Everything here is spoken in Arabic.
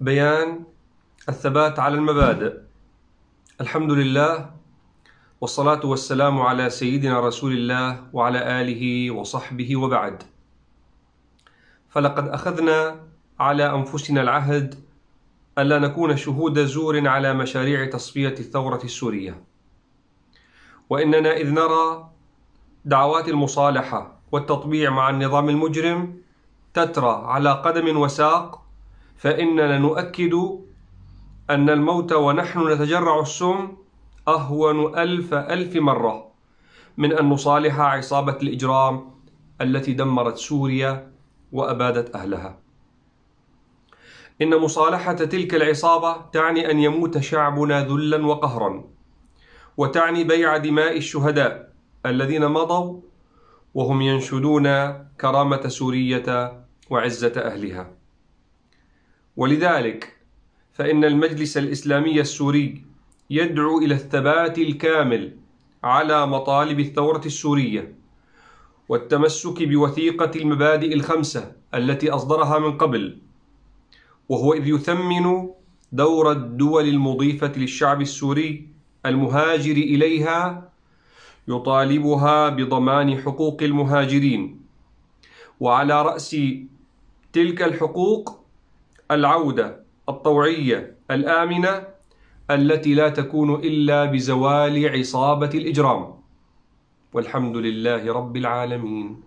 بيان الثبات على المبادئ الحمد لله والصلاة والسلام على سيدنا رسول الله وعلى آله وصحبه وبعد فلقد أخذنا على أنفسنا العهد ألا نكون شهود زور على مشاريع تصفية الثورة السورية وإننا إذ نرى دعوات المصالحة والتطبيع مع النظام المجرم تترى على قدم وساق فإننا نؤكد أن الموت ونحن نتجرع السم أهون ألف ألف مرة من أن نصالح عصابة الإجرام التي دمرت سوريا وأبادت أهلها. إن مصالحة تلك العصابة تعني أن يموت شعبنا ذلا وقهرا، وتعني بيع دماء الشهداء الذين مضوا وهم ينشدون كرامة سورية وعزة أهلها. ولذلك فإن المجلس الإسلامي السوري يدعو إلى الثبات الكامل على مطالب الثورة السورية والتمسك بوثيقة المبادئ الخمسة التي أصدرها من قبل وهو إذ يثمن دور الدول المضيفة للشعب السوري المهاجر إليها يطالبها بضمان حقوق المهاجرين وعلى رأس تلك الحقوق العودة الطوعية الآمنة التي لا تكون إلا بزوال عصابة الإجرام والحمد لله رب العالمين